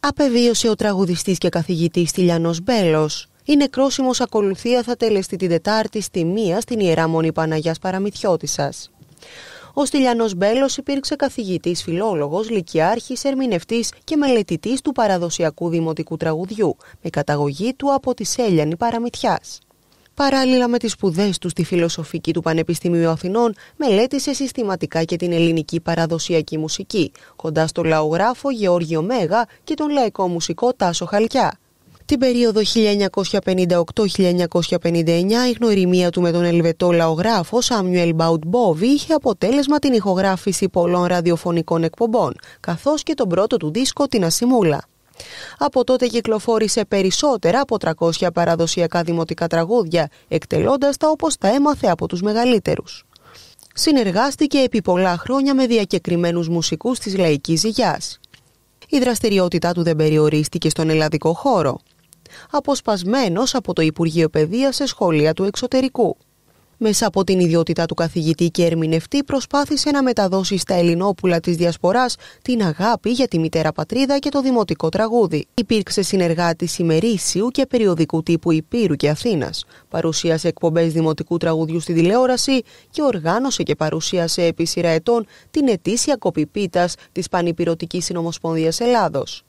Απεβίωσε ο τραγουδιστής και καθηγητής Τηλιανός Μπέλος. η νεκρόσιμος ακολουθία θα τελεστεί την Τετάρτη στη Μία στην Ιερά Μονή Παναγιάς Παραμυθιώτησα. Ο Στυλιανός Μπέλος υπήρξε καθηγητής, φιλόλογος, λυκιάρχη, ερμηνευτής και μελετητής του παραδοσιακού δημοτικού τραγουδιού, με καταγωγή του από τη Σέλιανη Παραμυθιάς. Παράλληλα με τις σπουδές τους στη Φιλοσοφική του Πανεπιστημίου Αθηνών, μελέτησε συστηματικά και την ελληνική παραδοσιακή μουσική, κοντά στο λαογράφο Γεώργιο Μέγα και τον λαϊκό μουσικό Τάσο Χαλκιά. Την περίοδο 1958-1959 η γνωριμία του με τον Ελβετό λαογράφο Σάμιουελ Μπάουτ Μπόβι είχε αποτέλεσμα την ηχογράφηση πολλών ραδιοφωνικών εκπομπών, καθώς και τον πρώτο του δίσκο την Ασιμούλα. Από τότε κυκλοφόρησε περισσότερα από 300 παραδοσιακά δημοτικά τραγούδια, εκτελώντας τα όπως τα έμαθε από τους μεγαλύτερους. Συνεργάστηκε επί πολλά χρόνια με διακεκριμένους μουσικούς της λαϊκής ζυγιάς. Η δραστηριότητά του δεν περιορίστηκε στον ελλαδικό χώρο. Αποσπασμένος από το Υπουργείο Παιδείας σε σχολεία του εξωτερικού μέσα από την ιδιότητα του καθηγητή και ερμηνευτή προσπάθησε να μεταδώσει στα Ελληνόπουλα της Διασποράς την αγάπη για τη μητέρα πατρίδα και το δημοτικό τραγούδι. Υπήρξε συνεργάτης ημερήσιου και περιοδικού τύπου Υπήρου και Αθήνας. Παρουσίασε εκπομπές δημοτικού τραγουδιού στη τηλεόραση και οργάνωσε και παρουσίασε επί σειρά ετών την ετήσια κοπηπίτας της Πανυπηρωτικής Συνομοσπονδίας Ελλάδος.